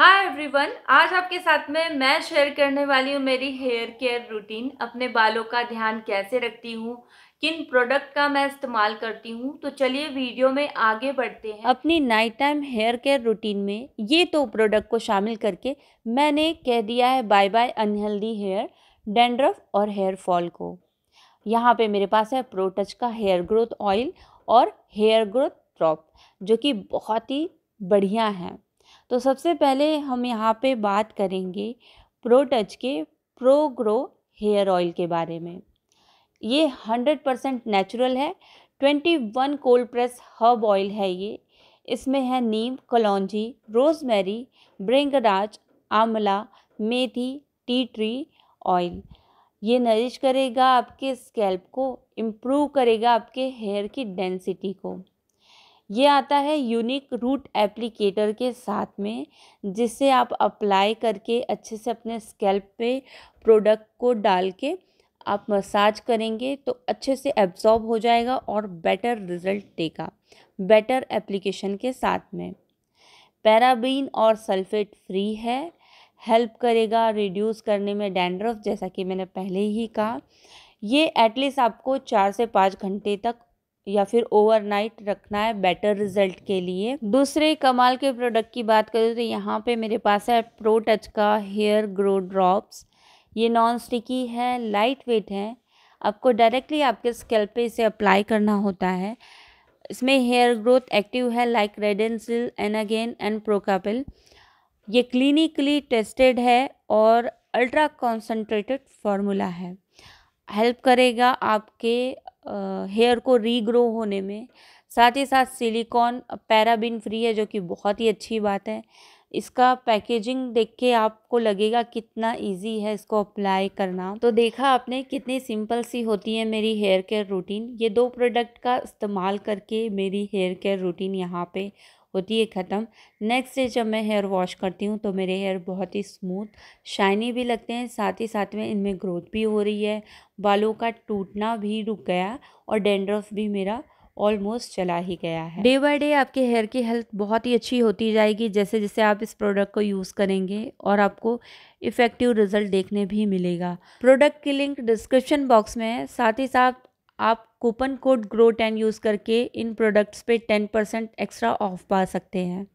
hi everyone आज आपके साथ में मैं शेयर करने वाली हूँ मेरी हेयर केयर रूटीन अपने बालों का ध्यान कैसे रखती हूँ किन प्रोडक्ट का मैं इस्तेमाल करती हूँ तो चलिए वीडियो में आगे बढ़ते हैं अपनी night time hair care routine में ये तो प्रोडक्ट को शामिल करके मैंने कह दिया है bye bye unhealthy hair dandruff और हेयर फॉल को यहाँ पे मेरे पास है प्रोटच का हेयर ग्रोथ ऑयल और हेयर ग्रोथ ड्रॉप जो कि बहुत ही बढ़िया है तो सबसे पहले हम यहाँ पे बात करेंगे प्रो टच के प्रो ग्रो हेयर ऑयल के बारे में ये हंड्रेड परसेंट नेचुरल है twenty one cold press herb oil है ये इसमें है नीम कलौजी रोजमेरी ब्रिंगराज आमला मेथी टी ट्री ऑयल ये नरिश करेगा आपके स्कैल्प को इम्प्रूव करेगा आपके हेयर की डेंसिटी को ये आता है यूनिक रूट एप्लीकेटर के साथ में जिसे आप अप्लाई करके अच्छे से अपने स्कैल्प पे प्रोडक्ट को डाल के आप मसाज करेंगे तो अच्छे से एब्जॉर्ब हो जाएगा और बेटर रिजल्ट देगा बेटर एप्लीकेशन के साथ में पैराबीन और सल्फेट फ्री है हेल्प करेगा रिड्यूस करने में डैंड्रफ जैसा कि मैंने पहले ही कहा ये एटलीस्ट आपको चार से पाँच घंटे तक या फिर ओवरनाइट रखना है बेटर रिजल्ट के लिए दूसरे कमाल के प्रोडक्ट की बात करें तो यहाँ पे मेरे पास है प्रो टच का हेयर ग्रो ड्रॉप्स ये नॉन स्टिकी है लाइट वेट है आपको डायरेक्टली आपके स्केल्प पे इसे अप्लाई करना होता है इसमें हेयर ग्रोथ एक्टिव है like Redensyl Anagain and Procapil ये क्लिनिकली टेस्टेड है और अल्ट्रा कॉन्सनट्रेटेड फार्मूला है हेल्प करेगा आपके हेयर को रीग्रो होने में साथ ही साथ सिलिकॉन पैराबिन फ्री है जो कि बहुत ही अच्छी बात है इसका पैकेजिंग देख के आपको लगेगा कितना इजी है इसको अप्लाई करना तो देखा आपने कितनी सिंपल सी होती है मेरी हेयर केयर रूटीन ये दो प्रोडक्ट का इस्तेमाल करके मेरी हेयर केयर रूटीन यहाँ पे होती है ख़त्म नेक्स्ट डे जब मैं हेयर वॉश करती हूँ तो मेरे हेयर बहुत ही स्मूथ शाइनी भी लगते हैं साथ ही साथ में इनमें ग्रोथ भी हो रही है बालों का टूटना भी रुक गया और डेंड्रफ भी मेरा ऑलमोस्ट चला ही गया है डे बाय डे आपके हेयर की हेल्थ बहुत ही अच्छी होती जाएगी जैसे जैसे आप इस प्रोडक्ट को यूज़ करेंगे और आपको इफ़ेक्टिव रिजल्ट देखने भी मिलेगा प्रोडक्ट की लिंक डिस्क्रिप्शन बॉक्स में है साथ ही साथ आप coupon code grow ten use करके इन प्रोडक्ट्स पे टेन परसेंट एक्स्ट्रा ऑफ पा सकते हैं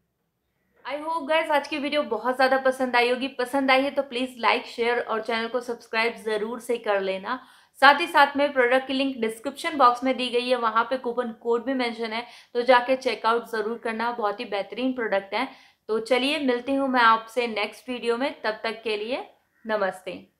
आई होप गर्स आज की वीडियो बहुत ज़्यादा पसंद आई होगी पसंद आई है तो प्लीज़ लाइक शेयर और चैनल को सब्सक्राइब ज़रूर से कर लेना साथ ही साथ में प्रोडक्ट की लिंक डिस्क्रिप्शन बॉक्स में दी गई है वहाँ पे कूपन कोड भी मेंशन है तो जाके चेकआउट ज़रूर करना बहुत ही बेहतरीन प्रोडक्ट है तो चलिए मिलती हूँ मैं आपसे नेक्स्ट वीडियो में तब तक के लिए नमस्ते